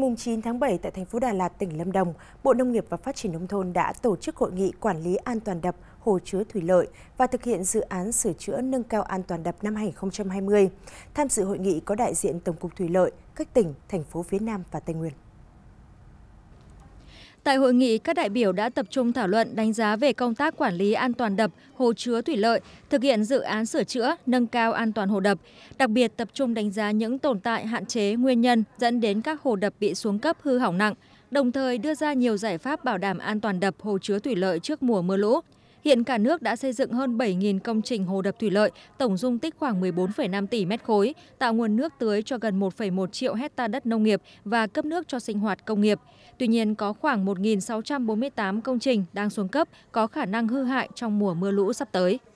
Ngày 9 tháng 7 tại thành phố Đà Lạt, tỉnh Lâm Đồng, Bộ Nông nghiệp và Phát triển Nông thôn đã tổ chức hội nghị quản lý an toàn đập, hồ chứa thủy lợi và thực hiện dự án sửa chữa nâng cao an toàn đập năm 2020. Tham dự hội nghị có đại diện Tổng cục Thủy lợi, các tỉnh, thành phố phía Nam và Tây Nguyên tại hội nghị các đại biểu đã tập trung thảo luận đánh giá về công tác quản lý an toàn đập hồ chứa thủy lợi thực hiện dự án sửa chữa nâng cao an toàn hồ đập đặc biệt tập trung đánh giá những tồn tại hạn chế nguyên nhân dẫn đến các hồ đập bị xuống cấp hư hỏng nặng đồng thời đưa ra nhiều giải pháp bảo đảm an toàn đập hồ chứa thủy lợi trước mùa mưa lũ hiện cả nước đã xây dựng hơn bảy công trình hồ đập thủy lợi tổng dung tích khoảng một mươi bốn năm tỷ mét khối tạo nguồn nước tưới cho gần một một triệu hectare đất nông nghiệp và cấp nước cho sinh hoạt công nghiệp tuy nhiên có khoảng một sáu trăm bốn mươi tám công trình đang xuống cấp có khả năng hư hại trong mùa mưa lũ sắp tới